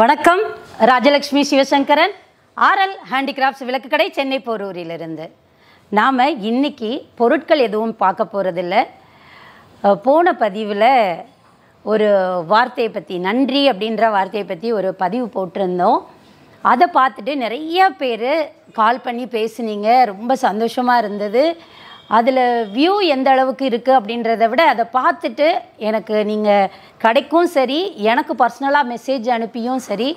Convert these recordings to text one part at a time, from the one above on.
வணக்கம் Rajalakshmi Sivasankaran RL handicrafts கடை சென்னை போரூரிலிருந்து நாம் இன்றைக்கி பொருட்கள் எதுவும் பார்க்க போகிறதில்ல போன பதிவில் ஒரு வார்த்தையை பற்றி நன்றி அப்படின்ற வார்த்தையை பற்றி ஒரு பதிவு போட்டிருந்தோம் அதை பார்த்துட்டு நிறைய பேர் கால் பண்ணி பேசுனீங்க ரொம்ப சந்தோஷமாக இருந்தது அதில் வியூ எந்த அளவுக்கு இருக்குது அப்படின்றத விட அதை பார்த்துட்டு எனக்கு நீங்கள் கடைக்கும் சரி எனக்கு பர்சனலாக மெசேஜ் அனுப்பியும் சரி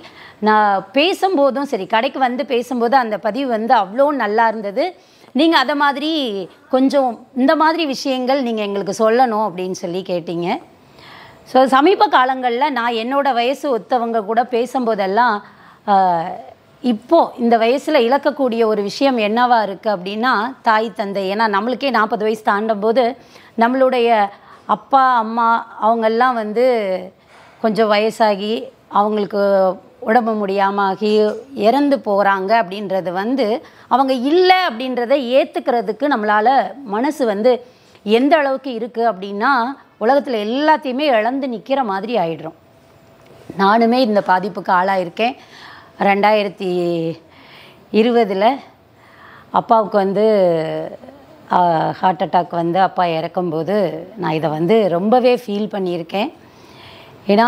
நான் பேசும்போதும் சரி கடைக்கு வந்து பேசும்போது அந்த பதிவு வந்து அவ்வளோ நல்லா இருந்தது நீங்கள் அதை மாதிரி கொஞ்சம் இந்த மாதிரி விஷயங்கள் நீங்கள் எங்களுக்கு சொல்லணும் அப்படின்னு சொல்லி கேட்டீங்க ஸோ சமீப காலங்களில் நான் என்னோடய வயசு ஒத்தவங்க கூட பேசும்போதெல்லாம் இப்போ இந்த வயசில் இழக்கக்கூடிய ஒரு விஷயம் என்னவா இருக்குது அப்படின்னா தாய் தந்தை ஏன்னா நம்மளுக்கே நாற்பது வயசு தாண்டும் போது நம்மளுடைய அப்பா அம்மா அவங்கெல்லாம் வந்து கொஞ்சம் வயசாகி அவங்களுக்கு உடம்பு முடியாமல் ஆகி இறந்து போகிறாங்க அப்படின்றது வந்து அவங்க இல்லை அப்படின்றத ஏற்றுக்கிறதுக்கு நம்மளால் மனசு வந்து எந்த அளவுக்கு இருக்குது அப்படின்னா உலகத்தில் எல்லாத்தையுமே இழந்து நிற்கிற மாதிரி ஆயிடுறோம் நானுமே இந்த பாதிப்புக்கு ஆளாயிருக்கேன் ரெண்டாயிரத்தி இருபதில் அப்பாவுக்கு வந்து ஹார்ட் அட்டாக் வந்து அப்பா இறக்கும்போது நான் இதை வந்து ரொம்பவே ஃபீல் பண்ணியிருக்கேன் ஏன்னா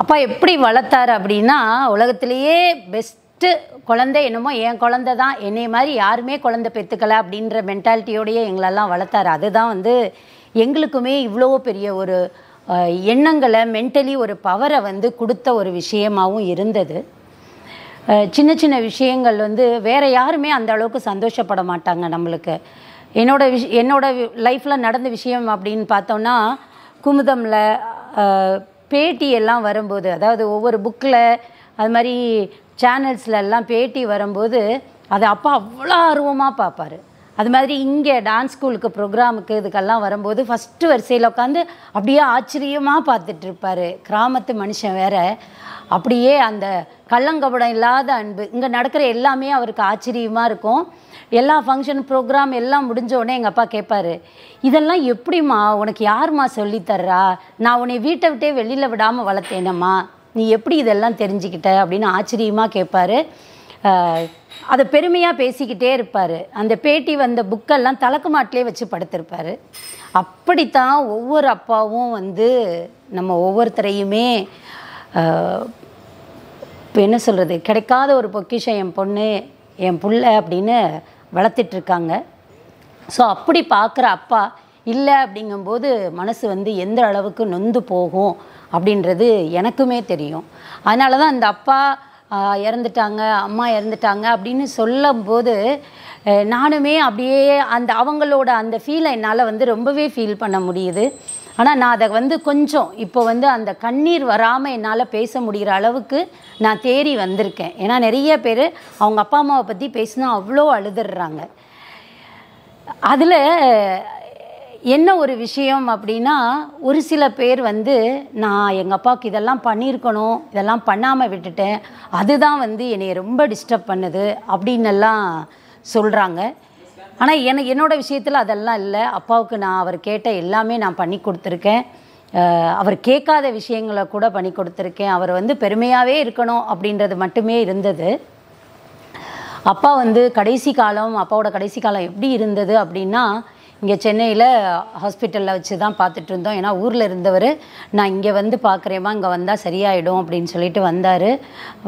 அப்பா எப்படி வளர்த்தார் அப்படின்னா உலகத்திலேயே பெஸ்ட்டு குழந்தை என்னமோ என் குழந்த தான் என்னை மாதிரி யாருமே குழந்த பெற்றுக்கலை அப்படின்ற மென்டாலிட்டியோடையே எங்களெல்லாம் வளர்த்தார் அதுதான் வந்து எங்களுக்குமே இவ்வளோ பெரிய ஒரு எண்ணங்களை மென்டலி ஒரு பவரை வந்து கொடுத்த ஒரு விஷயமாகவும் இருந்தது சின்ன சின்ன விஷயங்கள் வந்து வேறு யாருமே அந்த அளவுக்கு சந்தோஷப்பட மாட்டாங்க நம்மளுக்கு என்னோடய விஷ என்னோடய லைஃப்பில் நடந்த விஷயம் அப்படின்னு பார்த்தோம்னா குமுதமில் பேட்டி எல்லாம் வரும்போது அதாவது ஒவ்வொரு புக்கில் அது மாதிரி சேனல்ஸ்ல எல்லாம் பேட்டி வரும்போது அதை அப்பா அவ்வளோ ஆர்வமாக பார்ப்பார் அது மாதிரி இங்கே டான்ஸ் ஸ்கூலுக்கு ப்ரோக்ராமுக்கு இதுக்கெல்லாம் வரும்போது ஃபஸ்ட்டு வரிசையில் உட்காந்து அப்படியே ஆச்சரியமாக பார்த்துட்ருப்பார் கிராமத்து மனுஷன் வேற அப்படியே அந்த கள்ளங்கபடம் இல்லாத அன்பு இங்கே நடக்கிற எல்லாமே அவருக்கு ஆச்சரியமாக இருக்கும் எல்லா ஃபங்க்ஷன் ப்ரோக்ராம் எல்லாம் முடிஞ்ச உடனே எங்கள் அப்பா கேட்பார் இதெல்லாம் எப்படிம்மா உனக்கு யாருமா சொல்லித்தர்றா நான் உன்னை வீட்டை விட்டே வெளியில் விடாமல் வளர்த்தேனம்மா நீ எப்படி இதெல்லாம் தெரிஞ்சுக்கிட்ட அப்படின்னு ஆச்சரியமாக கேட்பாரு அதை பெருமையாக பேசிக்கிட்டே இருப்பார் அந்த பேட்டி வந்த புக்கெல்லாம் தலக்கு மாட்டிலே வச்சு படுத்திருப்பார் அப்படித்தான் ஒவ்வொரு அப்பாவும் வந்து நம்ம ஒவ்வொருத்தரையுமே இப்போ என்ன சொல்கிறது கிடைக்காத ஒரு பொக்கிஷம் என் பொண்ணு என் புள்ள அப்படின்னு வளர்த்துட்ருக்காங்க ஸோ அப்படி பார்க்குற அப்பா இல்லை அப்படிங்கும்போது மனசு வந்து எந்த அளவுக்கு நொந்து போகும் அப்படின்றது எனக்குமே தெரியும் அதனால தான் அந்த அப்பா இறந்துட்டாங்க அம்மா இறந்துட்டாங்க அப்படின்னு சொல்லும்போது நானுமே அப்படியே அந்த அவங்களோட அந்த ஃபீலை என்னால் வந்து ரொம்பவே ஃபீல் பண்ண முடியுது ஆனால் நான் அதை வந்து கொஞ்சம் இப்போ வந்து அந்த கண்ணீர் வராமல் என்னால் பேச முடிகிற அளவுக்கு நான் தேறி வந்திருக்கேன் ஏன்னா நிறைய பேர் அவங்க அப்பா அம்மாவை பற்றி பேசினா அவ்வளோ அழுதுடுறாங்க அதில் என்ன ஒரு விஷயம் அப்படின்னா ஒரு சில பேர் வந்து நான் எங்கள் அப்பாவுக்கு இதெல்லாம் பண்ணியிருக்கணும் இதெல்லாம் பண்ணாமல் விட்டுட்டேன் அதுதான் வந்து என்னை ரொம்ப டிஸ்டர்ப் பண்ணுது அப்படின்னெல்லாம் சொல்கிறாங்க ஆனால் என என்னோடய விஷயத்தில் அதெல்லாம் இல்லை அப்பாவுக்கு நான் அவர் கேட்ட எல்லாமே நான் பண்ணி கொடுத்துருக்கேன் அவர் கேட்காத விஷயங்களை கூட பண்ணி கொடுத்துருக்கேன் அவர் வந்து பெருமையாகவே இருக்கணும் அப்படின்றது மட்டுமே இருந்தது அப்பா வந்து கடைசி காலம் அப்பாவோட கடைசி காலம் எப்படி இருந்தது அப்படின்னா இங்கே சென்னையில் ஹாஸ்பிட்டலில் வச்சு தான் பார்த்துட்டு இருந்தோம் ஏன்னா ஊரில் இருந்தவர் நான் இங்கே வந்து பார்க்குறேம்மா இங்கே வந்தால் சரியாயிடும் அப்படின்னு சொல்லிட்டு வந்தார்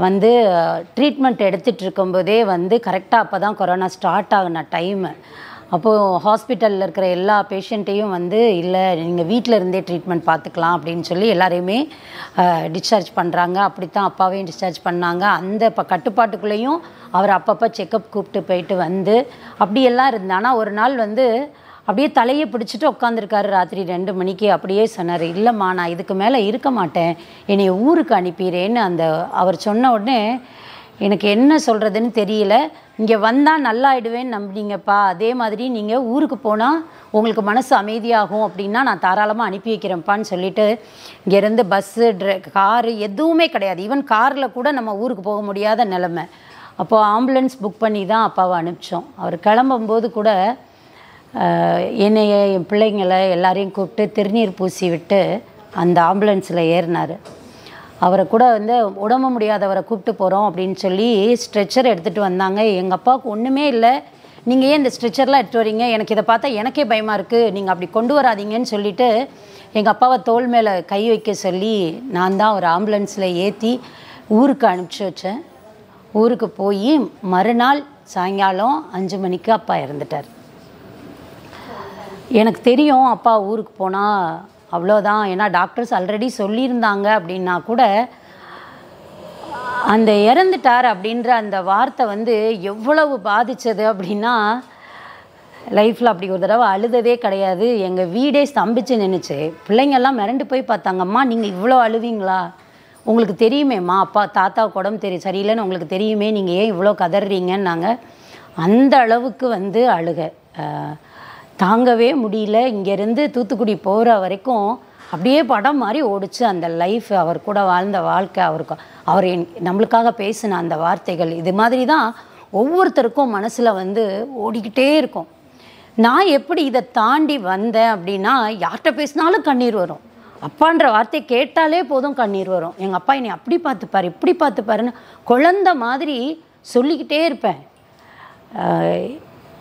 வந்து ட்ரீட்மெண்ட் எடுத்துகிட்டு இருக்கும்போதே வந்து கரெக்டாக அப்போ தான் கொரோனா ஸ்டார்ட் ஆகின டைமு அப்போது ஹாஸ்பிட்டலில் இருக்கிற எல்லா பேஷண்ட்டையும் வந்து இல்லை நீங்கள் வீட்டில் இருந்தே ட்ரீட்மெண்ட் பார்த்துக்கலாம் அப்படின்னு சொல்லி எல்லாரையுமே டிஸ்சார்ஜ் பண்ணுறாங்க அப்படித்தான் அப்பாவையும் டிஸ்சார்ஜ் பண்ணாங்க அந்த இப்போ கட்டுப்பாட்டுக்குள்ளேயும் அவர் அப்பப்போ செக்கப் கூப்பிட்டு போயிட்டு வந்து அப்படியெல்லாம் இருந்தால் ஆனால் ஒரு நாள் வந்து அப்படியே தலையை பிடிச்சிட்டு உட்காந்துருக்காரு ராத்திரி ரெண்டு மணிக்கு அப்படியே சொன்னார் இல்லைம்மா நான் இதுக்கு மேலே இருக்க மாட்டேன் என்னை ஊருக்கு அனுப்பிடுறேன்னு அந்த அவர் சொன்ன உடனே எனக்கு என்ன சொல்கிறதுன்னு தெரியல இங்கே வந்தால் நல்லாயிடுவேன்னு நம்பினீங்கப்பா அதே மாதிரி நீங்கள் ஊருக்கு போனால் உங்களுக்கு மனசு அமைதியாகும் அப்படின்னா நான் தாராளமாக அனுப்பி வைக்கிறேன்ப்பான்னு சொல்லிட்டு இங்கேருந்து பஸ்ஸு ட்ரெ காரு எதுவுமே கிடையாது ஈவன் காரில் கூட நம்ம ஊருக்கு போக முடியாத நிலமை அப்போது ஆம்புலன்ஸ் புக் பண்ணி தான் அப்பாவை அனுப்பிச்சோம் அவர் கிளம்பும்போது கூட என்னைய என் பிள்ளைங்களை எல்லாரையும் கூப்பிட்டு திருநீர் பூசி விட்டு அந்த ஆம்புலன்ஸில் ஏறினார் அவரை கூட வந்து உடம்பு முடியாதவரை கூப்பிட்டு போகிறோம் அப்படின்னு சொல்லி ஸ்ட்ரெச்சர் எடுத்துகிட்டு வந்தாங்க எங்கள் அப்பாவுக்கு ஒன்றுமே இல்லை நீங்கள் ஏன் இந்த ஸ்ட்ரெச்சர்லாம் எடுத்து வரீங்க எனக்கு இதை பார்த்தா எனக்கே பயமாக இருக்குது நீங்கள் அப்படி கொண்டு வராதிங்கன்னு சொல்லிவிட்டு எங்கள் அப்பாவை தோல் மேலே கை வைக்க சொல்லி நான் தான் ஒரு ஆம்புலன்ஸில் ஏற்றி ஊருக்கு அனுப்பிச்சி வச்சேன் ஊருக்கு போய் மறுநாள் சாயங்காலம் அஞ்சு மணிக்கு அப்பா இறந்துட்டார் எனக்கு தெரியும் அப்பா ஊருக்கு போனால் அவ்வளோதான் ஏன்னா டாக்டர்ஸ் ஆல்ரெடி சொல்லியிருந்தாங்க அப்படின்னா கூட அந்த இறந்துட்டார் அப்படின்ற அந்த வார்த்தை வந்து எவ்வளவு பாதித்தது அப்படின்னா லைஃப்பில் அப்படி ஒரு தடவை அழுததே கிடையாது எங்கள் வீடே ஸ்தம்பிச்சு நின்றுச்சு பிள்ளைங்கள்லாம் மிரண்டு போய் பார்த்தாங்கம்மா நீங்கள் இவ்வளோ அழுவீங்களா உங்களுக்கு தெரியுமேம்மா அப்பா தாத்தாவுக்கு உடம்பு தெரிய சரியில்லைன்னு உங்களுக்கு தெரியுமே நீங்கள் ஏன் இவ்வளோ கதறீங்கன்னாங்க அந்த அளவுக்கு வந்து அழுக தாங்கவே முடியல இங்கேருந்து தூத்துக்குடி போகிற வரைக்கும் அப்படியே படம் மாதிரி ஓடிச்சு அந்த லைஃப் அவர் கூட வாழ்ந்த வாழ்க்கை அவருக்கு அவர் என் நம்மளுக்காக பேசின அந்த வார்த்தைகள் இது மாதிரி தான் ஒவ்வொருத்தருக்கும் மனசில் வந்து ஓடிக்கிட்டே இருக்கும் நான் எப்படி இதை தாண்டி வந்தேன் அப்படின்னா யார்கிட்ட பேசினாலும் கண்ணீர் வரும் அப்பான்ற வார்த்தையை கேட்டாலே போதும் கண்ணீர் வரும் எங்கள் அப்பா என்னை அப்படி பார்த்துப்பார் இப்படி பார்த்துப்பாருன்னு குழந்த மாதிரி சொல்லிக்கிட்டே இருப்பேன்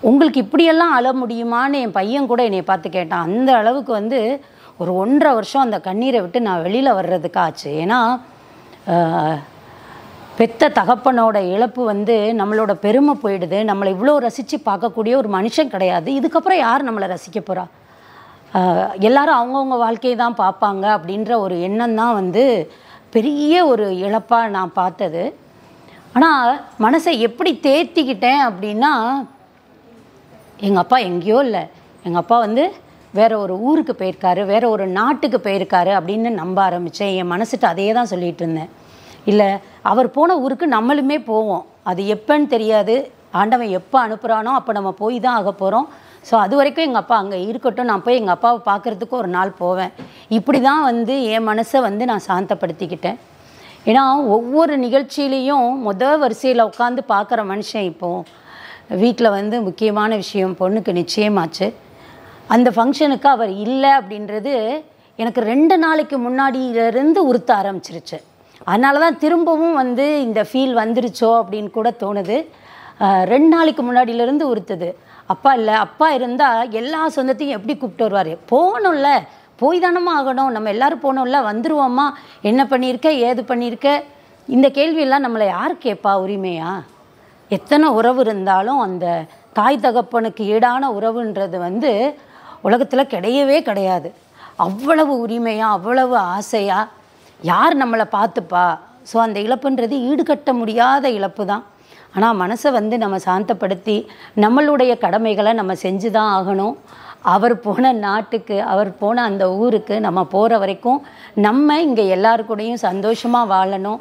உங்களுக்கு இப்படியெல்லாம் அழ முடியுமான்னு என் பையன் கூட என்னை பார்த்து கேட்டான் அந்த அளவுக்கு வந்து ஒரு ஒன்றரை வருஷம் அந்த கண்ணீரை விட்டு நான் வெளியில் வர்றதுக்காச்சு ஏன்னா பெத்த தகப்பனோட இழப்பு வந்து நம்மளோட பெருமை போயிடுது நம்மளை இவ்வளோ ரசித்து பார்க்கக்கூடிய ஒரு மனுஷன் கிடையாது இதுக்கப்புறம் யார் நம்மளை ரசிக்க போகிறா எல்லாரும் அவங்கவுங்க வாழ்க்கையை தான் பார்ப்பாங்க அப்படின்ற ஒரு எண்ணம் தான் வந்து பெரிய ஒரு இழப்பாக நான் பார்த்தது ஆனால் மனசை எப்படி தேர்த்திக்கிட்டேன் அப்படின்னா எங்கள் அப்பா எங்கேயோ இல்லை எங்கள் அப்பா வந்து வேற ஒரு ஊருக்கு போயிருக்காரு வேற ஒரு நாட்டுக்கு போயிருக்காரு அப்படின்னு நம்ப ஆரம்பித்தேன் என் மனசுட்டு அதையே தான் சொல்லிகிட்டு இருந்தேன் இல்லை அவர் போன ஊருக்கு நம்மளுமே போவோம் அது எப்போன்னு தெரியாது ஆண்டவன் எப்போ அனுப்புகிறானோ அப்போ நம்ம போய் தான் ஆக போகிறோம் ஸோ அது வரைக்கும் எங்கள் அப்பா அங்கே இருக்கட்டும் நான் போய் எங்கள் அப்பாவை பார்க்குறதுக்கு ஒரு நாள் போவேன் இப்படி தான் வந்து என் மனசை வந்து நான் சாந்தப்படுத்திக்கிட்டேன் ஏன்னா ஒவ்வொரு நிகழ்ச்சியிலையும் முதல் வரிசையில் உட்காந்து பார்க்குற மனுஷன் இப்போது வீட்டில் வந்து முக்கியமான விஷயம் பொண்ணுக்கு நிச்சயமாச்சு அந்த ஃபங்க்ஷனுக்கு அவர் இல்லை அப்படின்றது எனக்கு ரெண்டு நாளைக்கு முன்னாடியிலேருந்து உறுத்த ஆரம்பிச்சிருச்சு அதனால தான் திரும்பவும் வந்து இந்த ஃபீல் வந்துருச்சோ அப்படின்னு கூட தோணுது ரெண்டு நாளைக்கு முன்னாடியிலேருந்து உறுத்துது அப்பா இல்லை அப்பா இருந்தால் எல்லா சொந்தத்தையும் எப்படி கூப்பிட்டு வருவார் போகணும்ல போய் தானமா ஆகணும் நம்ம எல்லோரும் போகணும்ல வந்துருவோமா என்ன பண்ணியிருக்க ஏது பண்ணியிருக்க இந்த கேள்வியெல்லாம் நம்மளை யார் கேட்பா உரிமையா எத்தனை உறவு இருந்தாலும் அந்த தாய் தகப்பனுக்கு ஈடான உறவுன்றது வந்து உலகத்தில் கிடையவே கிடையாது அவ்வளவு உரிமையாக அவ்வளவு ஆசையாக யார் நம்மளை பார்த்துப்பா ஸோ அந்த இழப்புன்றது ஈடுகட்ட முடியாத இழப்பு தான் ஆனால் மனசை வந்து நம்ம சாந்தப்படுத்தி நம்மளுடைய கடமைகளை நம்ம செஞ்சு தான் ஆகணும் அவர் போன நாட்டுக்கு அவர் போன அந்த ஊருக்கு நம்ம போகிற வரைக்கும் நம்ம இங்கே எல்லாருக்கூடையும் சந்தோஷமாக வாழணும்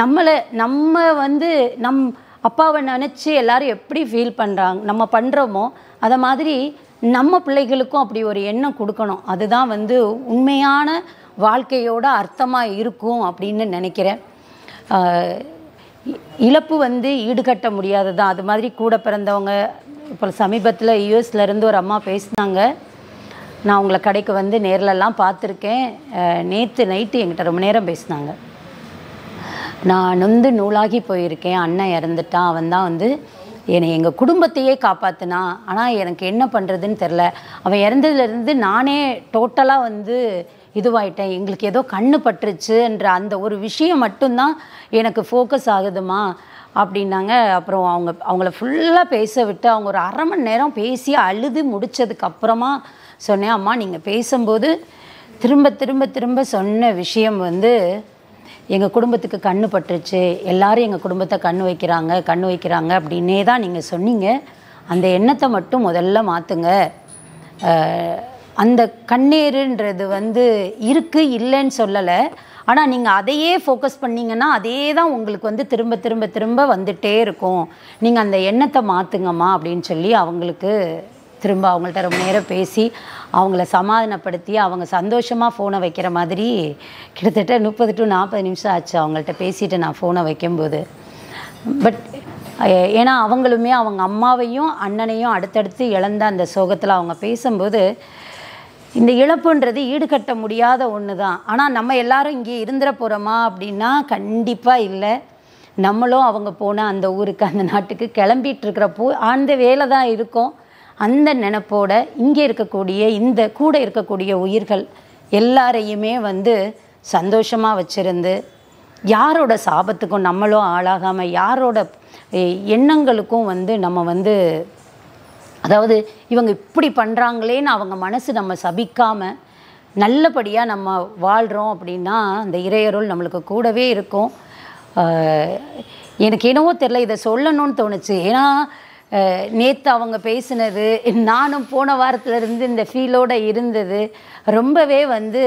நம்மளை நம்ம வந்து நம் அப்பாவை நினச்சி எல்லோரும் எப்படி ஃபீல் பண்ணுறாங்க நம்ம பண்ணுறோமோ அதை மாதிரி நம்ம பிள்ளைகளுக்கும் அப்படி ஒரு எண்ணம் கொடுக்கணும் அதுதான் வந்து உண்மையான வாழ்க்கையோட அர்த்தமாக இருக்கும் அப்படின்னு நினைக்கிறேன் இழப்பு வந்து ஈடுகட்ட முடியாதது தான் அது மாதிரி கூட பிறந்தவங்க இப்போ சமீபத்தில் யூஎஸ்லேருந்து ஒரு அம்மா பேசினாங்க நான் உங்களை கடைக்கு வந்து நேரிலலாம் பார்த்துருக்கேன் நேற்று நைட்டு என்கிட்ட ரொம்ப நேரம் பேசினாங்க நான் வந்து நூலாகி போயிருக்கேன் அண்ணன் இறந்துட்டான் அவன் தான் வந்து என்னை எங்கள் குடும்பத்தையே காப்பாற்றினான் ஆனால் எனக்கு என்ன பண்ணுறதுன்னு தெரில அவன் இறந்ததுலேருந்து நானே டோட்டலாக வந்து இதுவாயிட்டேன் எங்களுக்கு ஏதோ கண்ணு பட்டுருச்சுன்ற அந்த ஒரு விஷயம் மட்டும்தான் எனக்கு ஃபோக்கஸ் ஆகுதுமா அப்படின்னாங்க அப்புறம் அவங்க அவங்கள ஃபுல்லாக பேச விட்டு அவங்க ஒரு அரை மணி நேரம் பேசி அழுது முடித்ததுக்கப்புறமா சொன்னேன் அம்மா நீங்கள் பேசும்போது திரும்ப திரும்ப திரும்ப சொன்ன விஷயம் வந்து எங்கள் குடும்பத்துக்கு கண்ணு பட்டுருச்சு எல்லாரும் எங்கள் குடும்பத்தை கண் வைக்கிறாங்க கண் வைக்கிறாங்க அப்படின்னே தான் நீங்கள் சொன்னீங்க அந்த எண்ணத்தை மட்டும் முதல்ல மாற்றுங்க அந்த கண்ணீருன்றது வந்து இருக்குது இல்லைன்னு சொல்லலை ஆனால் நீங்கள் அதையே ஃபோக்கஸ் பண்ணிங்கன்னா அதே தான் உங்களுக்கு வந்து திரும்ப திரும்ப திரும்ப வந்துகிட்டே இருக்கும் நீங்கள் அந்த எண்ணத்தை மாற்றுங்கம்மா அப்படின்னு சொல்லி அவங்களுக்கு திரும்ப அவங்கள்ட்ட ரொம்ப நேரம் பேசி அவங்கள சமாதானப்படுத்தி அவங்க சந்தோஷமாக ஃபோனை வைக்கிற மாதிரி கிட்டத்தட்ட முப்பது டு நாற்பது நிமிஷம் ஆச்சு அவங்கள்ட்ட பேசிட்டு நான் ஃபோனை வைக்கும்போது பட் ஏன்னா அவங்களுமே அவங்க அம்மாவையும் அண்ணனையும் அடுத்தடுத்து இழந்த அந்த சோகத்தில் அவங்க பேசும்போது இந்த இழப்புன்றது ஈடுகட்ட முடியாத ஒன்று தான் ஆனால் நம்ம எல்லாரும் இங்கே இருந்துட போகிறோமா அப்படின்னா கண்டிப்பாக இல்லை நம்மளும் அவங்க போன அந்த ஊருக்கு அந்த நாட்டுக்கு கிளம்பிட்டு இருக்கிறப்போ அந்த வேலை தான் இருக்கும் அந்த நினப்போட இங்கே இருக்கக்கூடிய இந்த கூட இருக்கக்கூடிய உயிர்கள் எல்லாரையுமே வந்து சந்தோஷமாக வச்சுருந்து யாரோட சாபத்துக்கும் நம்மளும் ஆளாகாமல் யாரோட எண்ணங்களுக்கும் வந்து நம்ம வந்து அதாவது இவங்க இப்படி பண்ணுறாங்களேன்னு அவங்க மனசு நம்ம சபிக்காமல் நல்லபடியாக நம்ம வாழ்கிறோம் அப்படின்னா அந்த இறையருள் நம்மளுக்கு கூடவே இருக்கும் எனக்கு என்னவோ தெரில இதை சொல்லணும்னு தோணுச்சு ஏன்னா நேற்று அவங்க பேசினது நானும் போன வாரத்தில் இருந்து இந்த ஃபீலோடு இருந்தது ரொம்பவே வந்து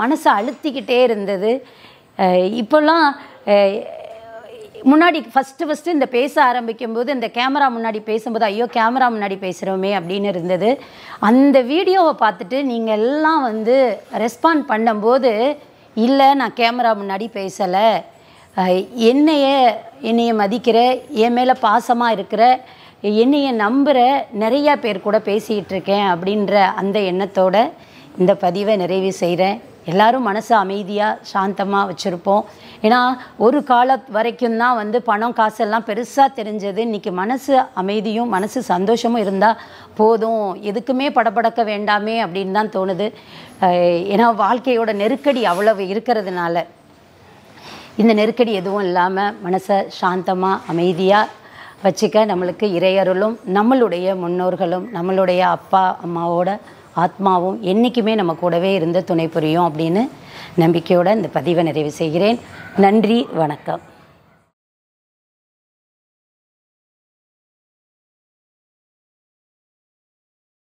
மனசை அழுத்திக்கிட்டே இருந்தது இப்போல்லாம் முன்னாடி ஃபஸ்ட்டு ஃபஸ்ட்டு இந்த பேச ஆரம்பிக்கும்போது இந்த கேமரா முன்னாடி பேசும்போது ஐயோ கேமரா முன்னாடி பேசுகிறோமே அப்படின்னு இருந்தது அந்த வீடியோவை பார்த்துட்டு நீங்கள் எல்லாம் வந்து ரெஸ்பாண்ட் பண்ணும்போது இல்லை நான் கேமரா முன்னாடி பேசலை என்னைய என்னைய மதிக்கிற என் மேலே பாசமாக இருக்கிற என்னைய நம்புகிற நிறையா பேர் கூட பேசிகிட்டு இருக்கேன் அப்படின்ற அந்த எண்ணத்தோட இந்த பதிவை நிறைவு செய்கிறேன் எல்லாரும் மனசு அமைதியாக சாந்தமாக வச்சுருப்போம் ஏன்னா ஒரு கால வரைக்கும் தான் வந்து பணம் காசெல்லாம் பெருசாக தெரிஞ்சது இன்றைக்கி மனசு அமைதியும் மனசு சந்தோஷமும் இருந்தால் போதும் எதுக்குமே படபடக்க வேண்டாமே அப்படின்னு தான் தோணுது ஏன்னா வாழ்க்கையோட நெருக்கடி அவ்வளவு இருக்கிறதுனால இந்த நெருக்கடி எதுவும் இல்லாமல் மனசை சாந்தமாக அமைதியாக வச்சுக்க நம்மளுக்கு இறையருளும் நம்மளுடைய முன்னோர்களும் நம்மளுடைய அப்பா அம்மாவோட ஆத்மாவும் என்றைக்குமே நம்ம கூடவே இருந்து துணை புரியும் அப்படின்னு நம்பிக்கையோடு இந்த பதிவை நிறைவு செய்கிறேன் நன்றி வணக்கம்